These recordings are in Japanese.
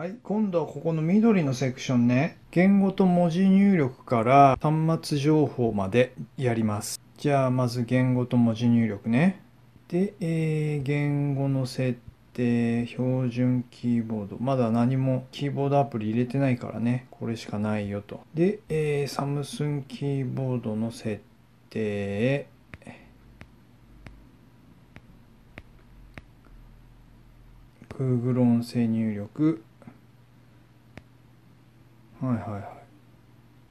はい、今度はここの緑のセクションね、言語と文字入力から端末情報までやります。じゃあ、まず言語と文字入力ね。で、えー、言語の設定、標準キーボード。まだ何もキーボードアプリ入れてないからね、これしかないよと。で、えー、サムスンキーボードの設定、Google 音声入力、はいはいはい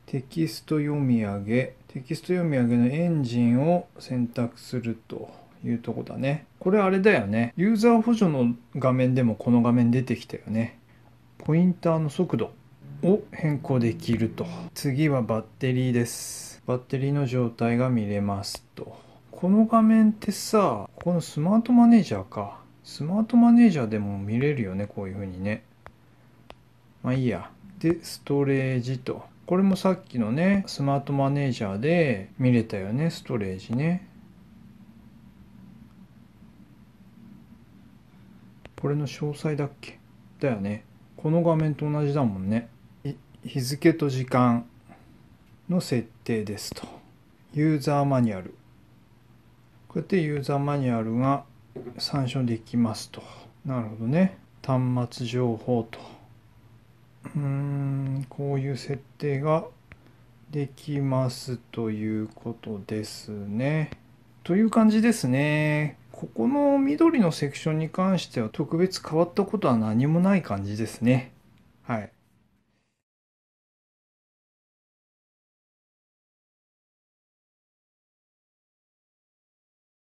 テキスト読み上げテキスト読み上げのエンジンを選択するというとこだねこれあれだよねユーザー補助の画面でもこの画面出てきたよねポインターの速度を変更できると次はバッテリーですバッテリーの状態が見れますとこの画面ってさこのスマートマネージャーかスマートマネージャーでも見れるよねこういう風にねまあいいやで、ストレージと。これもさっきのね、スマートマネージャーで見れたよね、ストレージね。これの詳細だっけだよね。この画面と同じだもんね。日付と時間の設定ですと。ユーザーマニュアル。こうやってユーザーマニュアルが参照できますと。なるほどね。端末情報と。うんこういう設定ができますということですね。という感じですね。ここの緑のセクションに関しては特別変わったことは何もない感じですね。はい。